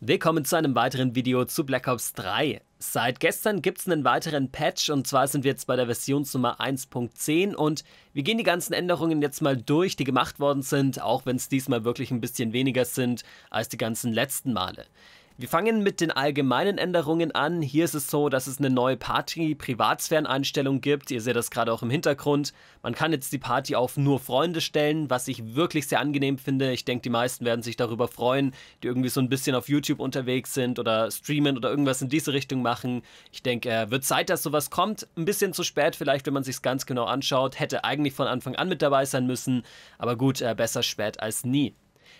Willkommen zu einem weiteren Video zu Black Ops 3. Seit gestern gibt es einen weiteren Patch und zwar sind wir jetzt bei der Versionsnummer 1.10 und wir gehen die ganzen Änderungen jetzt mal durch, die gemacht worden sind, auch wenn es diesmal wirklich ein bisschen weniger sind als die ganzen letzten Male. Wir fangen mit den allgemeinen Änderungen an. Hier ist es so, dass es eine neue Party-Privatsphären-Einstellung gibt. Ihr seht das gerade auch im Hintergrund. Man kann jetzt die Party auf nur Freunde stellen, was ich wirklich sehr angenehm finde. Ich denke, die meisten werden sich darüber freuen, die irgendwie so ein bisschen auf YouTube unterwegs sind oder streamen oder irgendwas in diese Richtung machen. Ich denke, äh, wird Zeit, dass sowas kommt. Ein bisschen zu spät vielleicht, wenn man sich es ganz genau anschaut. Hätte eigentlich von Anfang an mit dabei sein müssen. Aber gut, äh, besser spät als nie.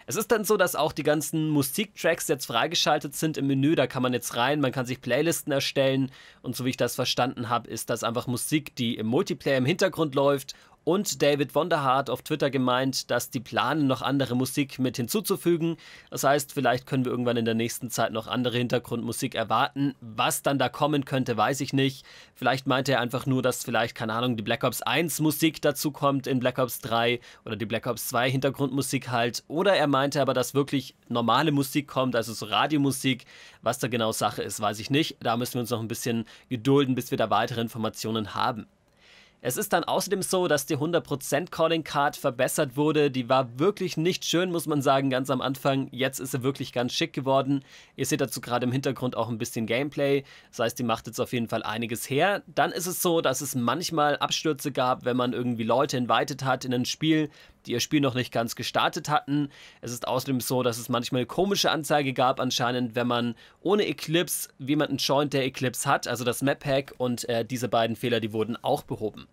Es ist dann so, dass auch die ganzen Musiktracks jetzt freigeschaltet sind im Menü. Da kann man jetzt rein, man kann sich Playlisten erstellen. Und so wie ich das verstanden habe, ist das einfach Musik, die im Multiplayer im Hintergrund läuft und David Wonderhart auf Twitter gemeint, dass die planen, noch andere Musik mit hinzuzufügen. Das heißt, vielleicht können wir irgendwann in der nächsten Zeit noch andere Hintergrundmusik erwarten. Was dann da kommen könnte, weiß ich nicht. Vielleicht meinte er einfach nur, dass vielleicht, keine Ahnung, die Black Ops 1 Musik dazu kommt in Black Ops 3 oder die Black Ops 2 Hintergrundmusik halt. Oder er meinte aber, dass wirklich normale Musik kommt, also so Radiomusik. Was da genau Sache ist, weiß ich nicht. Da müssen wir uns noch ein bisschen gedulden, bis wir da weitere Informationen haben. Es ist dann außerdem so, dass die 100% Calling Card verbessert wurde. Die war wirklich nicht schön, muss man sagen, ganz am Anfang. Jetzt ist sie wirklich ganz schick geworden. Ihr seht dazu gerade im Hintergrund auch ein bisschen Gameplay. Das heißt, die macht jetzt auf jeden Fall einiges her. Dann ist es so, dass es manchmal Abstürze gab, wenn man irgendwie Leute invited hat in ein Spiel, die ihr Spiel noch nicht ganz gestartet hatten. Es ist außerdem so, dass es manchmal eine komische Anzeige gab anscheinend, wenn man ohne Eclipse jemanden joint, der Eclipse hat, also das Map-Hack und äh, diese beiden Fehler, die wurden auch behoben.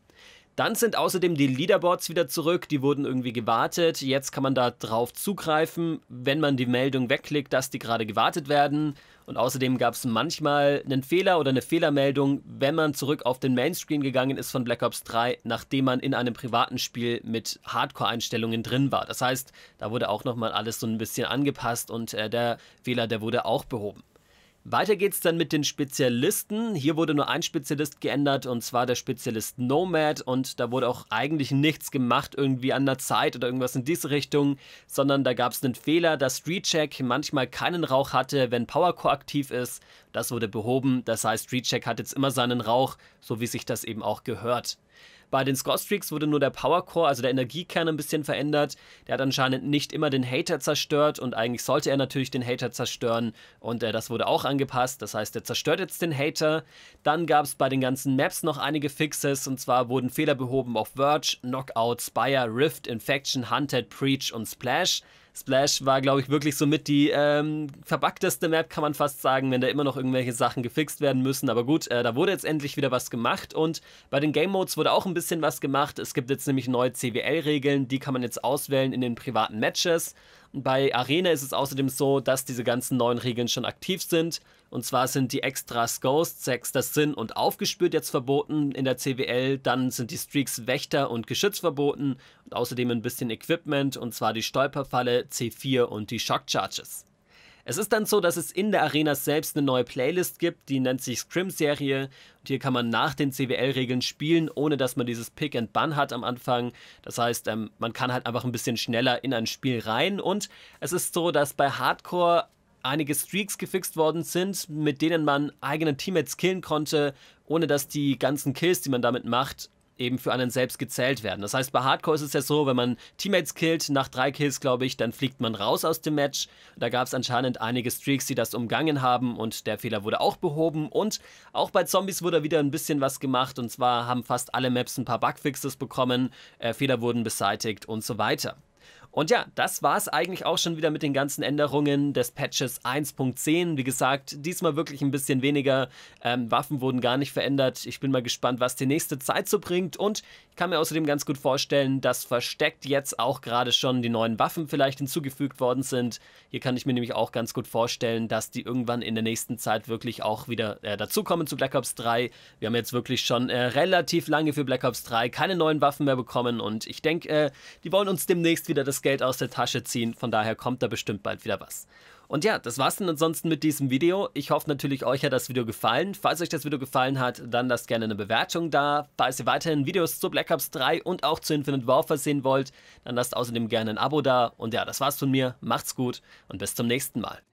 Dann sind außerdem die Leaderboards wieder zurück, die wurden irgendwie gewartet. Jetzt kann man da drauf zugreifen, wenn man die Meldung wegklickt, dass die gerade gewartet werden. Und außerdem gab es manchmal einen Fehler oder eine Fehlermeldung, wenn man zurück auf den Mainstream gegangen ist von Black Ops 3, nachdem man in einem privaten Spiel mit Hardcore-Einstellungen drin war. Das heißt, da wurde auch nochmal alles so ein bisschen angepasst und äh, der Fehler, der wurde auch behoben. Weiter geht's dann mit den Spezialisten. Hier wurde nur ein Spezialist geändert und zwar der Spezialist Nomad und da wurde auch eigentlich nichts gemacht irgendwie an der Zeit oder irgendwas in diese Richtung, sondern da gab es einen Fehler, dass Recheck manchmal keinen Rauch hatte, wenn Powercore aktiv ist. Das wurde behoben, das heißt Recheck hat jetzt immer seinen Rauch, so wie sich das eben auch gehört. Bei den Scorestreaks wurde nur der Powercore, also der Energiekern, ein bisschen verändert. Der hat anscheinend nicht immer den Hater zerstört und eigentlich sollte er natürlich den Hater zerstören und äh, das wurde auch angepasst. Das heißt, er zerstört jetzt den Hater. Dann gab es bei den ganzen Maps noch einige Fixes und zwar wurden Fehler behoben auf Verge, Knockout, Spire, Rift, Infection, Hunted, Preach und Splash. Splash war, glaube ich, wirklich somit die ähm, verbackteste Map, kann man fast sagen, wenn da immer noch irgendwelche Sachen gefixt werden müssen. Aber gut, äh, da wurde jetzt endlich wieder was gemacht und bei den Game Modes wurde auch ein bisschen was gemacht. Es gibt jetzt nämlich neue CWL-Regeln, die kann man jetzt auswählen in den privaten Matches. Bei Arena ist es außerdem so, dass diese ganzen neuen Regeln schon aktiv sind. Und zwar sind die Extras Ghosts, Sechster Sinn und Aufgespürt jetzt verboten in der CWL. Dann sind die Streaks Wächter und Geschütz verboten. Und außerdem ein bisschen Equipment, und zwar die Stolperfalle, C4 und die Shock Charges. Es ist dann so, dass es in der Arena selbst eine neue Playlist gibt, die nennt sich Scrim-Serie. Und hier kann man nach den CWL-Regeln spielen, ohne dass man dieses Pick and Bun hat am Anfang. Das heißt, ähm, man kann halt einfach ein bisschen schneller in ein Spiel rein. Und es ist so, dass bei Hardcore einige Streaks gefixt worden sind, mit denen man eigene Teammates killen konnte, ohne dass die ganzen Kills, die man damit macht, eben für einen selbst gezählt werden. Das heißt, bei Hardcore ist es ja so, wenn man Teammates killt, nach drei Kills, glaube ich, dann fliegt man raus aus dem Match. Da gab es anscheinend einige Streaks, die das umgangen haben und der Fehler wurde auch behoben. Und auch bei Zombies wurde wieder ein bisschen was gemacht und zwar haben fast alle Maps ein paar Bugfixes bekommen, äh, Fehler wurden beseitigt und so weiter. Und ja, das war es eigentlich auch schon wieder mit den ganzen Änderungen des Patches 1.10. Wie gesagt, diesmal wirklich ein bisschen weniger. Ähm, Waffen wurden gar nicht verändert. Ich bin mal gespannt, was die nächste Zeit so bringt. Und ich kann mir außerdem ganz gut vorstellen, dass versteckt jetzt auch gerade schon die neuen Waffen vielleicht hinzugefügt worden sind. Hier kann ich mir nämlich auch ganz gut vorstellen, dass die irgendwann in der nächsten Zeit wirklich auch wieder äh, dazukommen zu Black Ops 3. Wir haben jetzt wirklich schon äh, relativ lange für Black Ops 3 keine neuen Waffen mehr bekommen. Und ich denke, äh, die wollen uns demnächst wieder das Geld aus der Tasche ziehen, von daher kommt da bestimmt bald wieder was. Und ja, das war's dann ansonsten mit diesem Video. Ich hoffe natürlich, euch hat das Video gefallen. Falls euch das Video gefallen hat, dann lasst gerne eine Bewertung da. Falls ihr weiterhin Videos zu Black Ops 3 und auch zu Infinite Warfare sehen wollt, dann lasst außerdem gerne ein Abo da. Und ja, das war's von mir. Macht's gut und bis zum nächsten Mal.